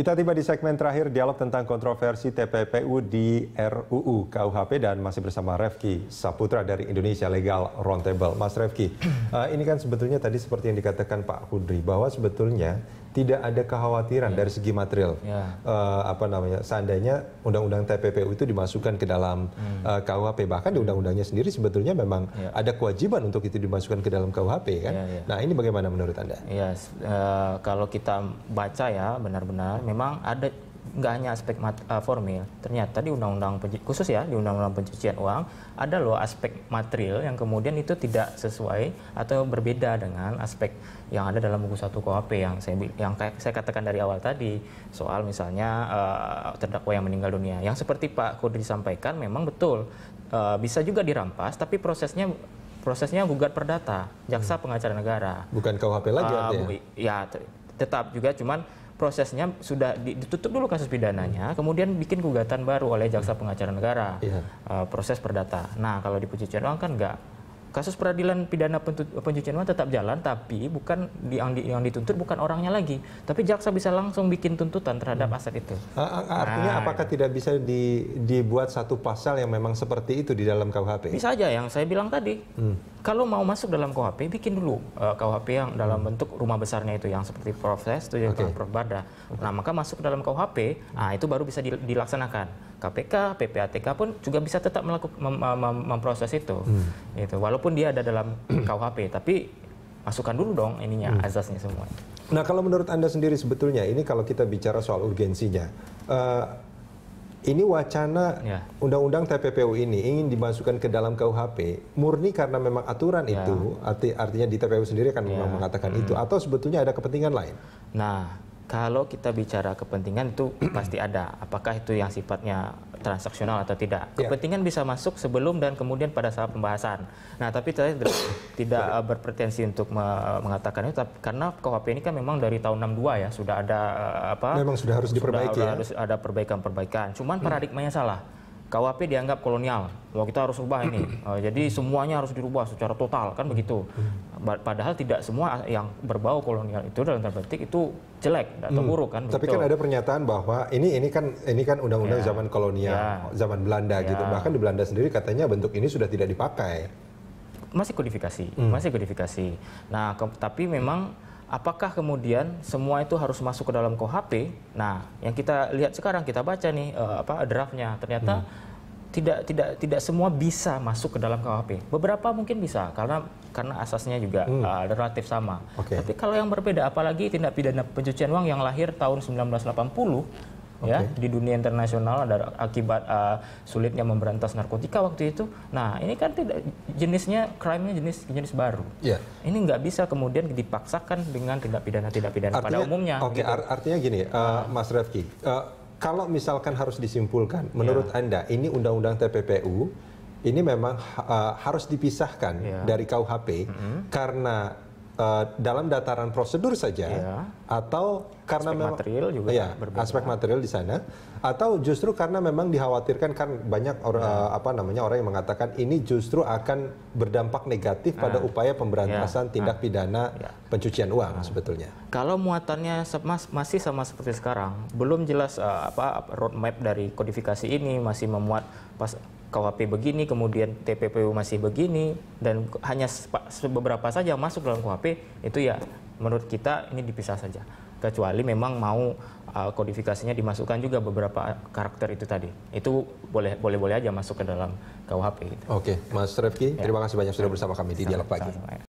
Kita tiba di segmen terakhir dialog tentang kontroversi TPPU di RUU KUHP dan masih bersama Refki Saputra dari Indonesia Legal Roundtable. Mas Refki, eh, ini kan sebetulnya tadi seperti yang dikatakan Pak Hudri bahwa sebetulnya tidak ada kekhawatiran ya. dari segi material. ya. Uh, apa namanya? Seandainya undang-undang TPPU itu dimasukkan ke dalam hmm. uh, eh, KUHP, bahkan di undang-undangnya sendiri sebetulnya memang ya. ada kewajiban untuk itu dimasukkan ke dalam KUHP kan. ya, ya. Nah, ini bagaimana menurut Anda? Iya, uh, kalau kita baca ya benar-benar memang ada nggak hanya aspek mat, uh, formil, ternyata di undang-undang khusus ya di undang-undang pencucian uang ada loh aspek material yang kemudian itu tidak sesuai atau berbeda dengan aspek yang ada dalam buku satu KUHP yang saya yang saya katakan dari awal tadi soal misalnya uh, terdakwa yang meninggal dunia. Yang seperti Pak Kudri sampaikan memang betul uh, bisa juga dirampas tapi prosesnya prosesnya gugat perdata, jaksa hmm. pengacara negara. Bukan KUHP lagi uh, ya Ya, tetap juga cuman prosesnya sudah ditutup dulu kasus pidananya, hmm. kemudian bikin gugatan baru oleh jaksa pengacara negara yeah. Iya. uh, proses perdata. Nah kalau di pencucian uang kan enggak. Kasus peradilan pidana pencucian uang tetap jalan, tapi bukan yang, di, yang dituntut bukan orangnya lagi, tapi jaksa bisa langsung bikin tuntutan terhadap hmm. aset itu. Artinya nah, apakah tidak bisa di, dibuat satu pasal yang memang seperti itu di dalam KUHP? Bisa aja yang saya bilang tadi. Hmm kalau mau masuk dalam KUHP bikin dulu uh, eh, KUHP yang dalam hmm. bentuk rumah besarnya itu yang seperti proses itu yang okay. Barda. Okay. Nah, maka masuk dalam KUHP, nah itu baru bisa dilaksanakan. KPK, PPATK pun juga bisa tetap melakukan mem mem memproses itu. Hmm. Itu walaupun dia ada dalam KUHP, tapi masukkan dulu dong ininya hmm. azasnya semua. Nah, kalau menurut Anda sendiri sebetulnya ini kalau kita bicara soal urgensinya uh, ini wacana ya. undang-undang TPPU ini ingin dimasukkan ke dalam KUHP murni karena memang aturan ya. itu arti artinya di TPPU sendiri akan ya. memang mengatakan hmm. itu atau sebetulnya ada kepentingan lain. Nah, kalau kita bicara kepentingan itu pasti ada. Apakah itu yang sifatnya transaksional atau tidak? Ya. Kepentingan bisa masuk sebelum dan kemudian pada saat pembahasan. Nah, tapi saya tidak eh, berpretensi untuk mengatakan itu karena KUHP ini kan memang dari tahun 62 ya sudah ada eh, apa? Memang sudah harus diperbaiki sudah ya. Harus ada perbaikan-perbaikan. Cuman hmm. paradigmanya salah KWP dianggap kolonial. Loh, kita harus ubah ini. Uh, jadi semuanya harus dirubah secara total kan begitu. Hmm. Padahal tidak semua yang berbau kolonial itu dalam tanda itu jelek atau hmm. buruk kan. hmm. Tapi kan ada pernyataan bahwa ini ini kan ini kan undang-undang yeah. zaman kolonial, yeah. zaman Belanda yeah. gitu. Ya. Bahkan di Belanda sendiri katanya bentuk ini sudah tidak dipakai masih kodifikasi, hmm. masih kodifikasi. Nah, ke, tapi memang apakah kemudian semua itu harus masuk ke dalam KUHP? Nah, yang kita lihat sekarang kita baca nih uh, apa draftnya ternyata hmm. tidak tidak tidak semua bisa masuk ke dalam KUHP. Beberapa mungkin bisa karena karena asasnya juga hmm. uh, relatif sama. Okay. Tapi kalau yang berbeda apalagi tindak pidana pencucian uang yang lahir tahun 1980 okay. ya di dunia internasional ada akibat uh, sulitnya memberantas narkotika waktu itu. Nah ini kan tidak jenisnya crime-nya jenis jenis baru. Yeah. Ini nggak bisa kemudian dipaksakan dengan tindak pidana tindak pidana artinya, pada umumnya. Oke okay, gitu. artinya gini, uh, Mas Refki, uh, kalau misalkan harus disimpulkan, iya. menurut anda ini undang-undang TPPU ini memang uh, harus dipisahkan yeah. dari KUHP mm -hmm. karena Eh, dalam dataran prosedur saja ya. atau karena aspek memang material juga ya, aspek material di sana atau justru karena memang dikhawatirkan kan banyak orang ya. Eh, apa namanya orang yang mengatakan ini justru akan berdampak negatif nah. pada iya. upaya pemberantasan ya. tindak iya. pidana ya. pencucian uang nah. sebetulnya. Kalau muatannya mas masih sama seperti sekarang, belum jelas uh, apa roadmap dari kodifikasi ini masih memuat pas KUHP begini, kemudian TPPU masih begini, dan hanya beberapa saja masuk dalam KUHP, itu ya menurut kita ini dipisah saja. Kecuali memang mau uh, kodifikasinya dimasukkan juga beberapa karakter itu tadi. Itu boleh boleh aja masuk ke dalam KUHP. Gitu. Oke, Mas Refki, ya. terima kasih banyak sudah bersama kami di Dialog Pagi.